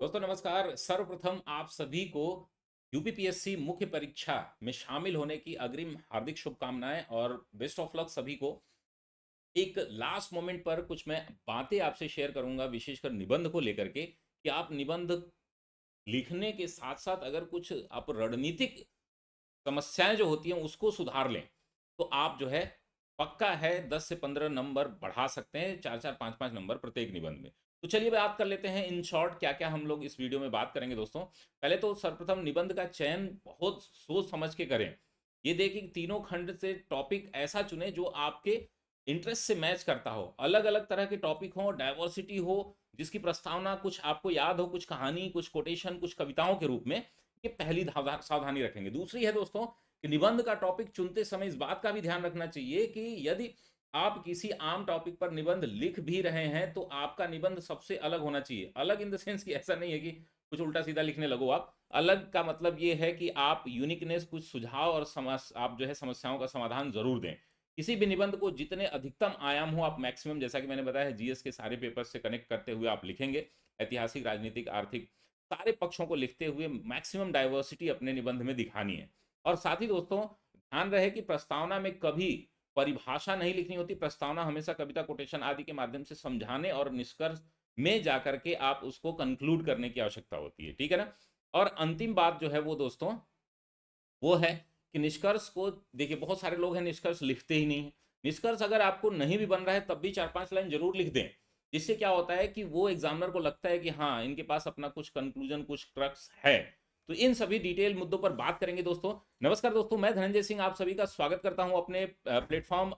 दोस्तों नमस्कार सर्वप्रथम आप सभी को यूपीपीएससी मुख्य परीक्षा में शामिल होने की अग्रिम हार्दिक शुभकामनाएं और बेस्ट ऑफ लक सभी को एक लास्ट मोमेंट पर कुछ मैं बातें आपसे शेयर करूंगा विशेषकर निबंध को लेकर के कि आप निबंध लिखने के साथ साथ अगर कुछ आप रणनीतिक समस्याएं जो होती हैं उसको सुधार लें तो आप जो है पक्का है दस से पंद्रह नंबर बढ़ा सकते हैं चार चार पाँच पाँच नंबर प्रत्येक निबंध में तो चलिए बात कर लेते हैं इन शॉर्ट क्या क्या हम लोग इस वीडियो में बात करेंगे दोस्तों पहले तो सर्वप्रथम निबंध का चयन बहुत सोच समझ के करें ये देखिए तीनों खंड से टॉपिक ऐसा चुने जो आपके इंटरेस्ट से मैच करता हो अलग अलग तरह के टॉपिक हो डाइवर्सिटी हो जिसकी प्रस्तावना कुछ आपको याद हो कुछ कहानी कुछ कोटेशन कुछ कविताओं के रूप में ये पहली सावधानी रखेंगे दूसरी है दोस्तों कि निबंध का टॉपिक चुनते समय इस बात का भी ध्यान रखना चाहिए कि यदि आप किसी आम टॉपिक पर निबंध लिख भी रहे हैं तो आपका निबंध सबसे अलग होना चाहिए अलग इन द सेंस कि ऐसा नहीं है कि कुछ उल्टा सीधा लिखने लगो आप अलग का मतलब ये है कि आप यूनिकनेस कुछ सुझाव और समस्... आप जो है समस्याओं का समाधान जरूर दें किसी भी निबंध को जितने अधिकतम आयाम हो आप मैक्सिमम जैसा कि मैंने बताया जीएस के सारे पेपर से कनेक्ट करते हुए आप लिखेंगे ऐतिहासिक राजनीतिक आर्थिक सारे पक्षों को लिखते हुए मैक्सिमम डाइवर्सिटी अपने निबंध में दिखानी है और साथ ही दोस्तों ध्यान रहे कि प्रस्तावना में कभी परिभाषा नहीं लिखनी होती प्रस्तावना हमेशा कविता कोटेशन आदि के माध्यम से समझाने और निष्कर्ष में जाकर के आप उसको कंक्लूड करने की आवश्यकता होती है ठीक है ना और अंतिम बात जो है वो दोस्तों वो है कि निष्कर्ष को देखिए बहुत सारे लोग हैं निष्कर्ष लिखते ही नहीं है निष्कर्ष अगर आपको नहीं भी बन रहा है तब भी चार पांच लाइन जरूर लिख दें जिससे क्या होता है कि वो एग्जामिनर को लगता है कि हाँ इनके पास अपना कुछ कंक्लूजन कुछ क्रक्स है तो इन सभी डिटेल मुद्दों पर बात करेंगे दोस्तों नमस्कार दोस्तों मैं धनंजय सिंह आप सभी का स्वागत करता हूं अपने प्लेटफॉर्म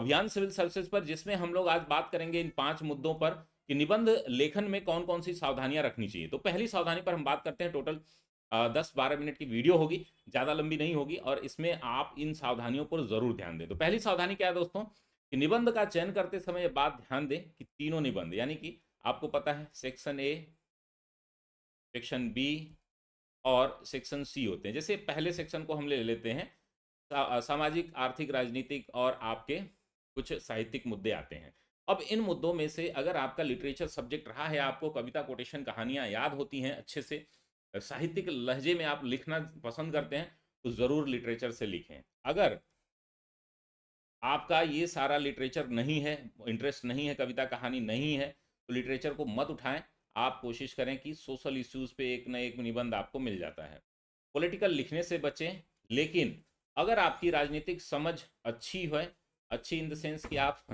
अभियान सिविल सर्विसेज पर जिसमें हम लोग आज बात करेंगे इन पांच मुद्दों पर कि निबंध लेखन में कौन कौन सी सावधानियां रखनी चाहिए तो पहली सावधानी पर हम बात करते हैं टोटल दस बारह मिनट की वीडियो होगी ज़्यादा लंबी नहीं होगी और इसमें आप इन सावधानियों पर ज़रूर ध्यान दें तो पहली सावधानी क्या है दोस्तों कि निबंध का चयन करते समय बात ध्यान दें कि तीनों निबंध यानी कि आपको पता है सेक्शन ए सेक्शन बी और सेक्शन सी होते हैं जैसे पहले सेक्शन को हम ले लेते हैं सा, सामाजिक आर्थिक राजनीतिक और आपके कुछ साहित्यिक मुद्दे आते हैं अब इन मुद्दों में से अगर आपका लिटरेचर सब्जेक्ट रहा है आपको कविता कोटेशन कहानियाँ याद होती हैं अच्छे से साहित्यिक लहजे में आप लिखना पसंद करते हैं तो ज़रूर लिटरेचर से लिखें अगर आपका ये सारा लिटरेचर नहीं है इंटरेस्ट नहीं है कविता कहानी नहीं है तो लिटरेचर को मत उठाएं आप कोशिश करें कि सोशल इश्यूज़ पे एक ना एक निबंध आपको मिल जाता है पॉलिटिकल लिखने से बचें लेकिन अगर आपकी राजनीतिक समझ अच्छी है अच्छी इन द सेंस कि आप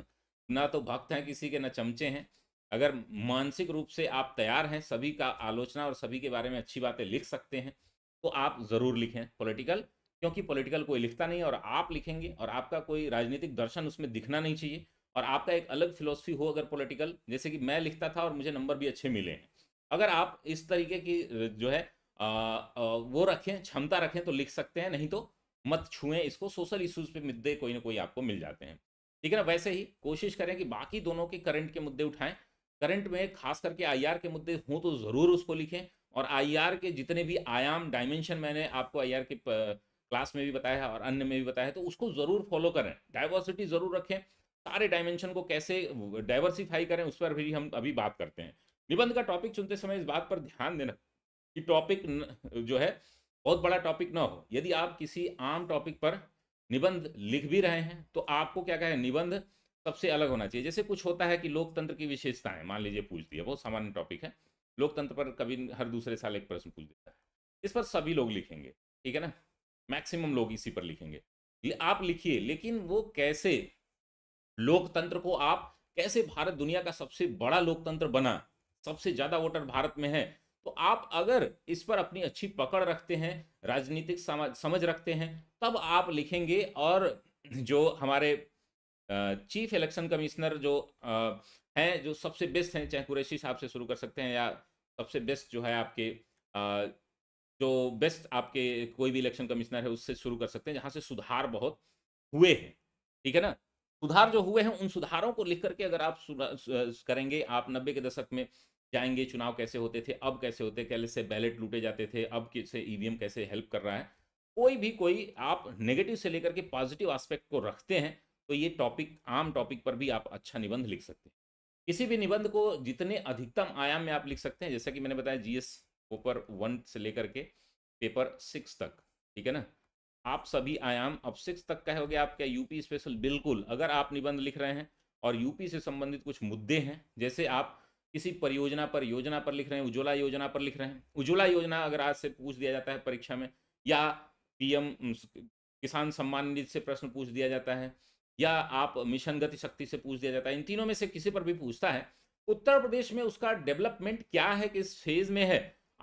ना तो भक्त हैं किसी के ना चमचे हैं अगर मानसिक रूप से आप तैयार हैं सभी का आलोचना और सभी के बारे में अच्छी बातें लिख सकते हैं तो आप ज़रूर लिखें पॉलिटिकल क्योंकि पॉलिटिकल कोई लिखता नहीं और आप लिखेंगे और आपका कोई राजनीतिक दर्शन उसमें दिखना नहीं चाहिए और आपका एक अलग फिलोसफी हो अगर पॉलिटिकल जैसे कि मैं लिखता था और मुझे नंबर भी अच्छे मिले हैं अगर आप इस तरीके की जो है आ, आ, वो रखें क्षमता रखें तो लिख सकते हैं नहीं तो मत छुएं इसको सोशल इश्यूज पे मुद्दे कोई ना कोई आपको मिल जाते हैं ठीक है ना वैसे ही कोशिश करें कि बाकी दोनों के करंट के मुद्दे उठाएं करंट में खास करके आईआर के मुद्दे हों तो ज़रूर उसको लिखें और आईआर के जितने भी आयाम डायमेंशन मैंने आपको आईआर के क्लास में भी बताया है और अन्य में भी बताया है तो उसको ज़रूर फॉलो करें डाइवर्सिटी ज़रूर रखें सारे डायमेंशन को कैसे डाइवर्सिफाई करें उस पर भी हम अभी बात करते हैं निबंध का टॉपिक चुनते समय इस बात पर ध्यान देना कि टॉपिक जो है बहुत बड़ा टॉपिक ना हो यदि आप किसी आम टॉपिक पर निबंध लिख भी रहे हैं तो आपको क्या कहें निबंध सबसे अलग होना चाहिए जैसे कुछ होता है कि लोकतंत्र की विशेषताएं मान लीजिए पूछती है बहुत सामान्य टॉपिक है लोकतंत्र पर कभी हर दूसरे साल एक प्रश्न पूछ देता है इस पर सभी लोग लिखेंगे ठीक है ना मैक्सिमम लोग इसी पर लिखेंगे आप लिखिए लेकिन वो कैसे लोकतंत्र को आप कैसे भारत दुनिया का सबसे बड़ा लोकतंत्र बना सबसे ज्यादा वोटर भारत में है तो आप अगर इस पर अपनी अच्छी पकड़ रखते हैं राजनीतिक समझ समझ रखते हैं तब आप लिखेंगे और जो हमारे चीफ इलेक्शन कमिश्नर जो हैं जो सबसे बेस्ट हैं चाहे कुरैशी साहब से शुरू कर सकते हैं या सबसे बेस्ट जो है आपके जो बेस्ट आपके कोई भी इलेक्शन कमिश्नर है उससे शुरू कर सकते हैं जहाँ से सुधार बहुत हुए हैं ठीक है ना सुधार जो हुए हैं उन सुधारों को लिख करके अगर आप करेंगे आप नब्बे के दशक में जाएंगे चुनाव कैसे होते थे अब कैसे होते पहले से बैलेट लूटे जाते थे अब से ईवीएम कैसे हेल्प कर रहा है कोई भी कोई आप नेगेटिव से लेकर के पॉजिटिव एस्पेक्ट को रखते हैं तो ये टॉपिक आम टॉपिक पर भी आप अच्छा निबंध लिख सकते हैं किसी भी निबंध को जितने अधिकतम आयाम में आप लिख सकते हैं जैसा कि मैंने बताया जीएस पेपर वन से लेकर के पेपर सिक्स तक ठीक है ना आप सभी आयाम अब सिक्स तक का हो गया आपका यूपी स्पेशल बिल्कुल अगर आप निबंध लिख रहे हैं और यूपी से संबंधित कुछ मुद्दे हैं जैसे आप किसी परियोजना पर योजना पर लिख रहे हैं उज्ज्वला योजना पर लिख रहे हैं उज्ज्वला योजना अगर आज से पूछ दिया जाता है परीक्षा में या पीएम किसान सम्मान निधि से प्रश्न पूछ दिया जाता है या आप मिशन गति शक्ति से पूछ दिया जाता है इन तीनों में से किसी पर भी पूछता है उत्तर प्रदेश में उसका डेवलपमेंट क्या है किस फेज में है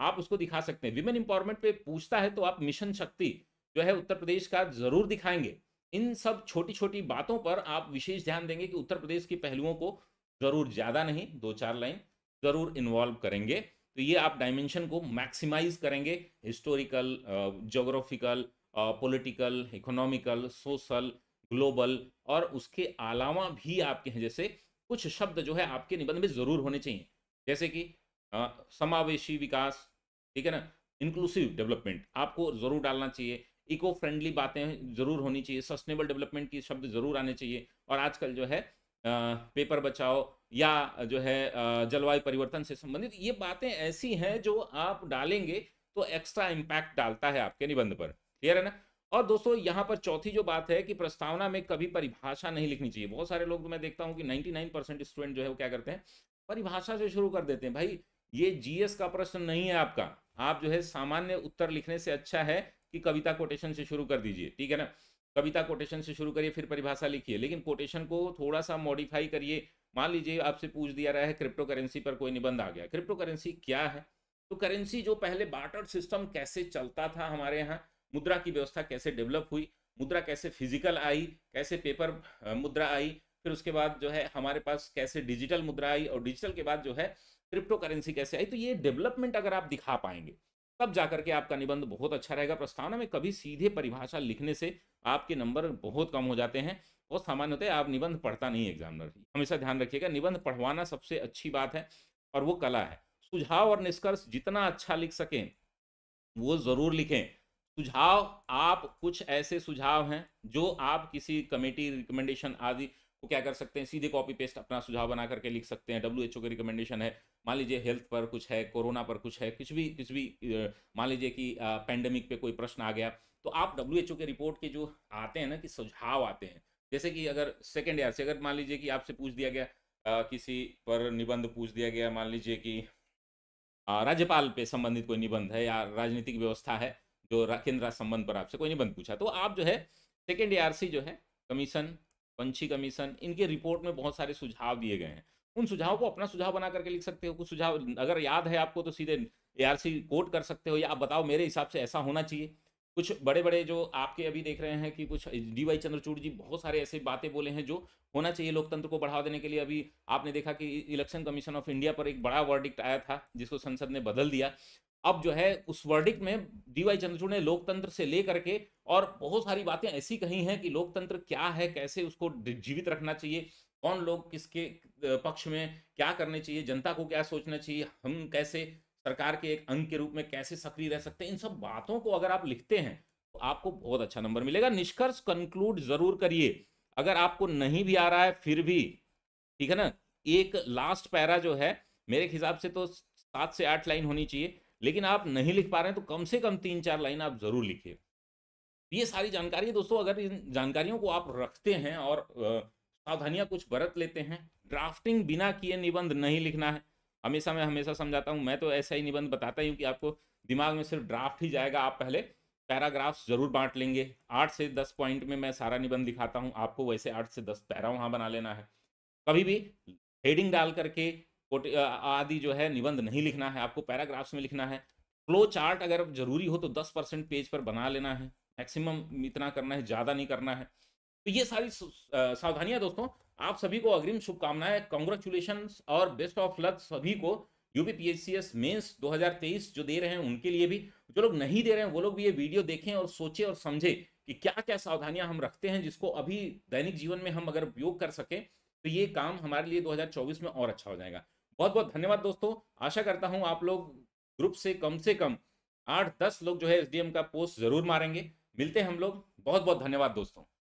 आप उसको दिखा सकते हैं विमेन इंपावरमेंट पे पूछता है तो आप मिशन शक्ति जो है उत्तर प्रदेश का जरूर दिखाएंगे इन सब छोटी छोटी बातों पर आप विशेष ध्यान देंगे कि उत्तर प्रदेश के पहलुओं को जरूर ज़्यादा नहीं दो चार लाइन ज़रूर इन्वॉल्व करेंगे तो ये आप डायमेंशन को मैक्सिमाइज करेंगे historical geographical political economical social global और उसके अलावा भी आपके हैं जैसे कुछ शब्द जो है आपके निबंध में ज़रूर होने चाहिए जैसे कि समावेशी विकास ठीक है ना इंक्लूसिव डेवलपमेंट आपको ज़रूर डालना चाहिए इको फ्रेंडली बातें जरूर होनी चाहिए सस्टेनेबल डेवलपमेंट की शब्द जरूर आने चाहिए और आजकल जो है पेपर बचाओ या जो है जलवायु परिवर्तन से संबंधित ये बातें ऐसी हैं जो आप डालेंगे तो एक्स्ट्रा इम्पैक्ट डालता है आपके निबंध पर क्लियर है ना और दोस्तों यहाँ पर चौथी जो बात है कि प्रस्तावना में कभी परिभाषा नहीं लिखनी चाहिए बहुत सारे लोग तो मैं देखता हूँ कि 99 परसेंट स्टूडेंट जो है वो क्या करते हैं परिभाषा से शुरू कर देते हैं भाई ये जीएस का प्रश्न नहीं है आपका आप जो है सामान्य उत्तर लिखने से अच्छा है कि कविता कोटेशन से शुरू कर दीजिए ठीक है ना कविता कोटेशन से शुरू करिए फिर परिभाषा लिखिए लेकिन कोटेशन को थोड़ा सा मॉडिफाई करिए मान लीजिए आपसे पूछ दिया रहा है क्रिप्टो करेंसी पर कोई निबंध आ गया क्रिप्टो करेंसी क्या है तो करेंसी जो पहले बाटर सिस्टम कैसे चलता था हमारे यहाँ मुद्रा की व्यवस्था कैसे डेवलप हुई मुद्रा कैसे फिजिकल आई कैसे पेपर मुद्रा आई फिर उसके बाद जो है हमारे पास कैसे डिजिटल मुद्रा आई और डिजिटल के बाद जो है क्रिप्टो करेंसी कैसे आई तो ये डेवलपमेंट अगर आप दिखा पाएंगे तब जाकर के आपका निबंध बहुत अच्छा रहेगा प्रस्तावना में कभी सीधे परिभाषा लिखने से आपके नंबर बहुत कम हो जाते हैं और सामान्यतः आप निबंध पढ़ता नहीं एग्जामिनर हमेशा ध्यान रखिएगा निबंध पढ़वाना सबसे अच्छी बात है और वो कला है सुझाव और निष्कर्ष जितना अच्छा लिख सकें वो ज़रूर लिखें सुझाव आप कुछ ऐसे सुझाव हैं जो आप किसी कमेटी रिकमेंडेशन आदि वो क्या कर सकते हैं सीधे कॉपी पेस्ट अपना सुझाव बना करके लिख सकते हैं डब्ल्यू की रिकमेंडेशन है मान लीजिए हेल्थ पर कुछ है कोरोना पर कुछ है कुछ भी कुछ भी मान लीजिए कि पैंडमिक पे कोई प्रश्न आ गया तो आप डब्ल्यू एच ओ के रिपोर्ट के जो आते हैं ना कि सुझाव आते हैं जैसे कि अगर सेकेंड ईयर से अगर मान लीजिए कि आपसे पूछ दिया गया आ, किसी पर निबंध पूछ दिया गया मान लीजिए कि राज्यपाल पे संबंधित कोई निबंध है या राजनीतिक व्यवस्था है जो केंद्र संबंध पर आपसे कोई निबंध पूछा तो आप जो है सेकेंड से जो है कमीशन पंछी कमीशन इनके रिपोर्ट में बहुत सारे सुझाव दिए गए हैं उन सुझाव को अपना सुझाव बना करके लिख सकते हो कुछ सुझाव अगर याद है आपको तो सीधे ए कोट कर सकते हो या आप बताओ मेरे हिसाब से ऐसा होना चाहिए कुछ बड़े बड़े जो आपके अभी देख रहे हैं कि कुछ डी वाई चंद्रचूड़ जी बहुत सारे ऐसे बातें बोले हैं जो होना चाहिए लोकतंत्र को बढ़ावा देने के लिए अभी आपने देखा कि इलेक्शन कमीशन ऑफ इंडिया पर एक बड़ा वर्डिक्ट आया था जिसको संसद ने बदल दिया अब जो है उस वर्डिक में डीवाई चंद्रचूड़ ने लोकतंत्र से लेकर के और बहुत सारी बातें ऐसी कही हैं कि लोकतंत्र क्या है कैसे उसको जीवित रखना चाहिए कौन लोग किसके पक्ष में क्या करने चाहिए जनता को क्या सोचना चाहिए हम कैसे सरकार के एक अंग के रूप में कैसे सक्रिय रह सकते हैं इन सब बातों को अगर आप लिखते हैं तो आपको बहुत अच्छा नंबर मिलेगा निष्कर्ष कंक्लूड जरूर करिए अगर आपको नहीं भी आ रहा है फिर भी ठीक है ना एक लास्ट पैरा जो है मेरे हिसाब से तो सात से आठ लाइन होनी चाहिए लेकिन आप नहीं लिख पा रहे हैं तो कम से कम तीन चार लाइन आप ज़रूर लिखिए ये सारी जानकारी दोस्तों अगर इन जानकारियों को आप रखते हैं और सावधानियां कुछ बरत लेते हैं ड्राफ्टिंग बिना किए निबंध नहीं लिखना है हमेशा मैं हमेशा समझाता हूँ मैं तो ऐसा ही निबंध बताता ही हूँ कि आपको दिमाग में सिर्फ ड्राफ्ट ही जाएगा आप पहले पैराग्राफ्स जरूर बांट लेंगे आठ से दस पॉइंट में मैं सारा निबंध दिखाता हूँ आपको वैसे आठ से दस पैरा वहाँ बना लेना है कभी भी हेडिंग डाल करके आदि जो है निबंध नहीं लिखना है आपको पैराग्राफ्स में लिखना है फ्लो चार्ट अगर जरूरी हो तो दस परसेंट पेज पर बना लेना है मैक्सिमम इतना करना है ज़्यादा नहीं करना है तो ये सारी सावधानियां दोस्तों आप सभी को अग्रिम शुभकामनाएं कॉन्ग्रेचुलेशन और बेस्ट ऑफ लक सभी को UP P H C S mains दो जो दे रहे हैं उनके लिए भी जो लोग नहीं दे रहे हैं वो लोग भी ये वीडियो देखें और सोचे और समझे कि क्या क्या सावधानियां हम रखते हैं जिसको अभी दैनिक जीवन में हम अगर उपयोग कर सकें तो ये काम हमारे लिए 2024 में और अच्छा हो जाएगा बहुत बहुत धन्यवाद दोस्तों आशा करता हूँ आप लोग ग्रुप से कम से कम आठ दस लोग जो है एस का पोस्ट जरूर मारेंगे मिलते हैं हम लोग बहुत बहुत धन्यवाद दोस्तों